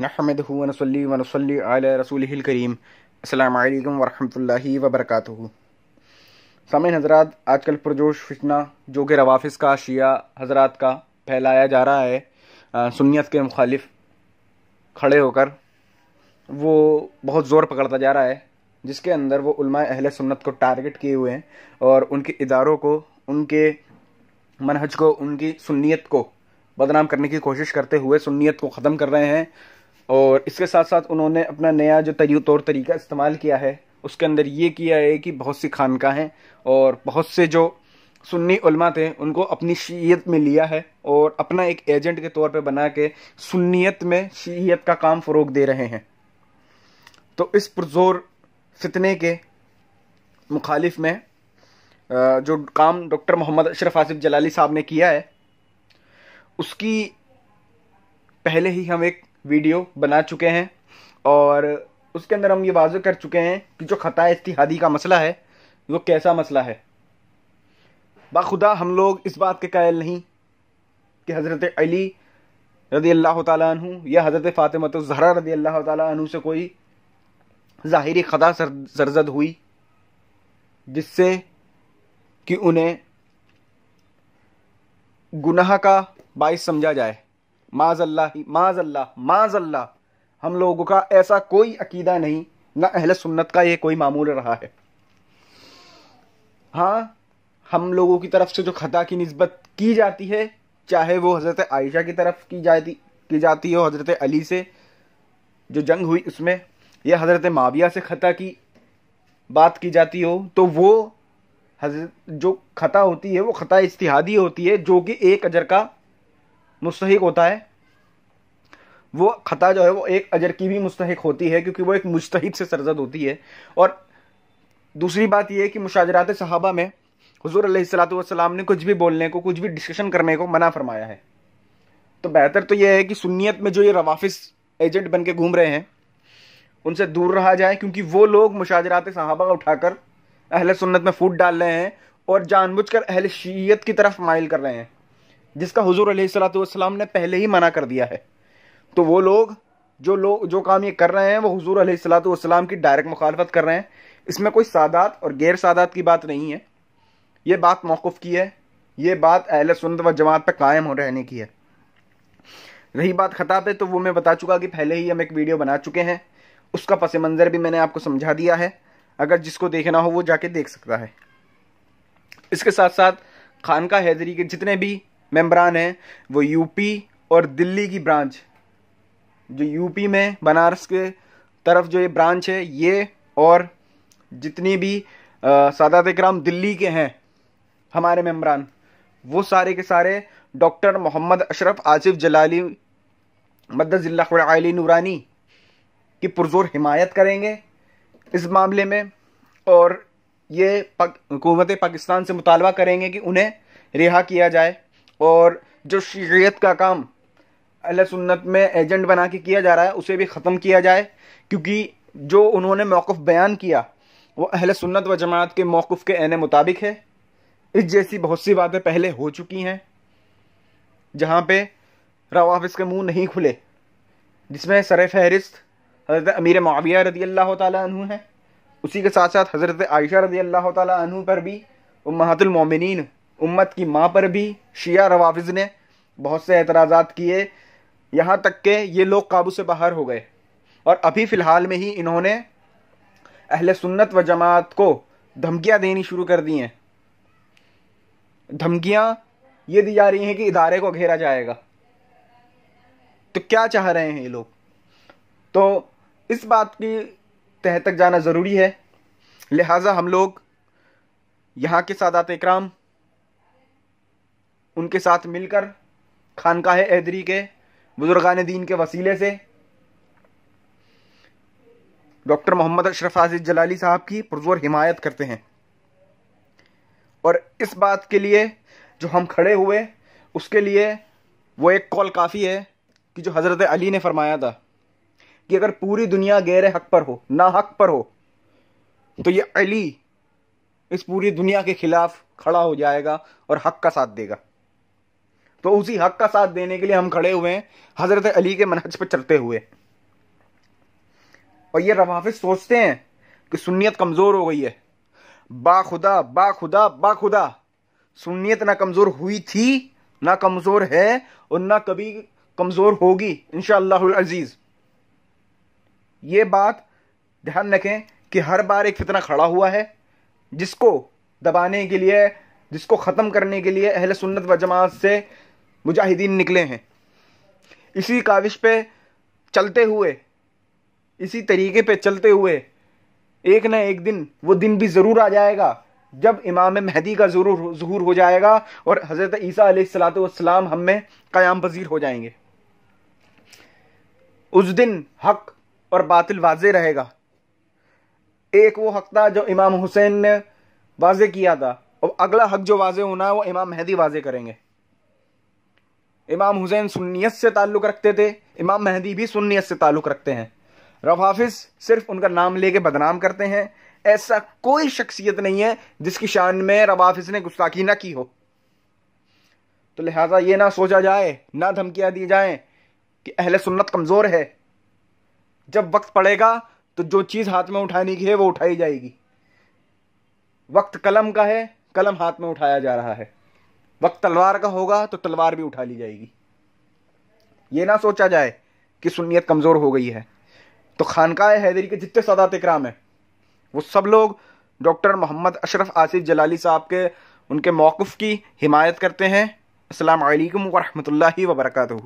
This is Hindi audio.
नहमद वनसली वनसली आल रसूल करीम अल्लाम वरहमल वबरक सामिन हजरात आजकल पुरजोश फितना जो कि रवाफ़ का शिया हजरात का फैलाया जा रहा है सुनीत के मुखालिफ खड़े होकर वो बहुत ज़ोर पकड़ता जा रहा है जिसके अंदर वो अहल सुन्नत को टारगेट किए हुए हैं और उनके इदारों को उनके मनहज को उनकी सुन्नीत को बदनाम करने की कोशिश करते हुए सुन्नीत को ख़त्म कर रहे हैं और इसके साथ साथ उन्होंने अपना नया जो तरी तौर तरीका इस्तेमाल किया है उसके अंदर ये किया है कि बहुत सी खानकें और बहुत से जो सुन्नी उलमा थे उनको अपनी शीयत में लिया है और अपना एक एजेंट के तौर पे बना के सुन्नीत में शीयत का काम फ़रोग दे रहे हैं तो इस पुरजोर फितने के मुखालिफ में जो काम डॉक्टर मोहम्मद अशरफ आसिफ जलाली साहब ने किया है उसकी पहले ही हम एक वीडियो बना चुके हैं और उसके अंदर हम ये वाज कर चुके हैं कि जो ख़ता इतिहादी का मसला है वो कैसा मसला है बाखुदा हम लोग इस बात के कायल नहीं कि हज़रत अली रदी अल्लाह तु या हज़रत फ़ातिमत तो जहरा रदी अल्लाह तु से कोई ख़ा सर सरजद हुई जिससे कि उन्हें गुनाह का बायस समझा जाए माजल्ला माजल्ला माजल्ला हम लोगों का ऐसा कोई अकीदा नहीं ना अहल सुन्नत का ये कोई मामूल रहा है हाँ हम लोगों की तरफ से जो ख़ता की नस्बत की जाती है चाहे वो हज़रत आयशा की तरफ की जाती की जाती हो हज़रत अली से जो जंग हुई उसमें या हज़रत माविया से ख़ता की बात की जाती हो तो वो हजरत जो ख़ता होती है वो ख़ता इस्तिहादी होती है जो कि एक अजर का मुस्तक होता है वो ख़ता जो है वो एक अजर की भी मुस्तक होती है क्योंकि वो एक मुस्तक से सरजद होती है और दूसरी बात यह है कि मुशाजरात सहाबा में हजूर सलाम ने कुछ भी बोलने को कुछ भी डिस्कशन करने को मना फरमाया है तो बेहतर तो यह है कि सुनीत में जो ये रवाफिस एजेंट बन के घूम रहे हैं उनसे दूर रहा जाए क्योंकि वो लोग मुशाजरात सहाबा उठाकर अहल सुन्नत में फूट डाल रहे हैं और जानबूझ कर अहल शीयत की तरफ माइल कर रहे हैं जिसका हजूर सलाम ने पहले ही मना कर दिया है तो वो लोग जो लोग जो काम ये कर रहे हैं वो हजूर सलाम की डायरेक्ट मुखालफत कर रहे हैं इसमें कोई सादात और गैर सादात की बात नहीं है ये बात मौकूफ़ की है ये बात अहल सुंद व जमात पर कायम हो रहने की है रही बात खताब है तो वो मैं बता चुका कि पहले ही हम एक वीडियो बना चुके हैं उसका पस मंज़र भी मैंने आपको समझा दिया है अगर जिसको देखना हो वो जाके देख सकता है इसके साथ साथ खानका हैदरी के जितने भी मेम्बरान है वो यूपी और दिल्ली की ब्रांच जो यूपी में बनारस के तरफ जो ये ब्रांच है ये और जितनी भी सादात कराम दिल्ली के हैं हमारे मेम्बरान वो सारे के सारे डॉक्टर मोहम्मद अशरफ आसिफ जलाली मदजिल्ला नूरानी की पुरजोर हिमायत करेंगे इस मामले में और ये हुकूमत पाकिस्तान से मुतालबा करेंगे कि उन्हें रिहा किया जाए और जो शरीयत का काम अल सुन्नत में एजेंट बना के किया जा रहा है उसे भी ख़त्म किया जाए क्योंकि जो उन्होंने मौक़ बयान किया वो अहल सुन्नत व जमात के मौक़ के एन मुताबिक है इस जैसी बहुत सी बातें पहले हो चुकी हैं जहाँ पे रवाफिस के मुंह नहीं खुले जिसमें सर फहरिस्त हज़रत अमीर माविया रदी अल्लाह तु हैं उसी के साथ साथ हज़रत आयशा रदी अल्लाह तु पर भी महातुलमिन उम्मत की माँ पर भी शिया रवाफिज ने बहुत से एतराज़ात किए यहाँ तक के ये लोग काबू से बाहर हो गए और अभी फ़िलहाल में ही इन्होंने अहल सुन्नत व जमात को धमकियाँ देनी शुरू कर दी हैं धमकियाँ ये दी जा रही हैं कि इदारे को घेरा जाएगा तो क्या चाह रहे हैं ये लोग तो इस बात की तह तक जाना ज़रूरी है लिहाजा हम लोग यहाँ के सादात इक्राम उनके साथ मिलकर खानकाह एदरी के बुजुर्गान दीन के वसीले से डॉक्टर मोहम्मद अशरफ आज जलाली साहब की पुरजोर हिमायत करते हैं और इस बात के लिए जो हम खड़े हुए उसके लिए वो एक कॉल काफ़ी है कि जो हज़रत अली ने फरमाया था कि अगर पूरी दुनिया गैर हक पर हो ना हक पर हो तो ये अली इस पूरी दुनिया के खिलाफ खड़ा हो जाएगा और हक का साथ देगा तो उसी हक का साथ देने के लिए हम खड़े हुए हैं हज़रत अली के मनहज पर चलते हुए और ये रवाफिज सोचते हैं कि सुनीत कमज़ोर हो गई है बाखुदा बा खुदा सुनीत ना कमज़ोर हुई थी ना कमज़ोर है और ना कभी कमज़ोर होगी इन अजीज़ ये बात ध्यान रखें कि हर बार एक फितना खड़ा हुआ है जिसको दबाने के लिए जिसको ख़त्म करने के लिए अहल सुन्नत व जमात से मुजाहिदीन निकले हैं इसी काविश पे चलते हुए इसी तरीके पे चलते हुए एक न एक दिन वो दिन भी ज़रूर आ जाएगा जब इमाम महदी का ज़रूर ज़हूर हो जाएगा और हज़रत ईसा सलाम हम में क़याम पजीर हो जाएंगे उस दिन हक और बातिल वाज रहेगा एक वो हक था जो इमाम हुसैन ने वाज किया था और अगला हक जो वाज होना है वो इमाम महदी वाज करेंगे इमाम हुसैन सुन्नीत से ताल्लुक़ रखते थे इमाम महदी भी सुन्नीत से ताल्लुक़ रखते हैं रफ सिर्फ उनका नाम लेके बदनाम करते हैं ऐसा कोई शख्सियत नहीं है जिसकी शान में रब ने गुस्ताखी ना की हो तो लिहाजा ये ना सोचा जाए ना धमकियाँ दी जाए कि अहल सुन्नत कमज़ोर है जब वक्त पड़ेगा तो जो चीज़ हाथ में उठाने की है वो उठाई जाएगी वक्त कलम का है कलम हाथ में उठाया जा रहा है वक्त तलवार का होगा तो तलवार भी उठा ली जाएगी ये ना सोचा जाए कि सुनीत कमज़ोर हो गई है तो खानका हैदरी के जितने सदात कराम हैं वो सब लोग डॉक्टर मोहम्मद अशरफ आसिफ जलाली साहब के उनके मौकफ़ की हिमायत करते हैं असलकम वरहमल वर्का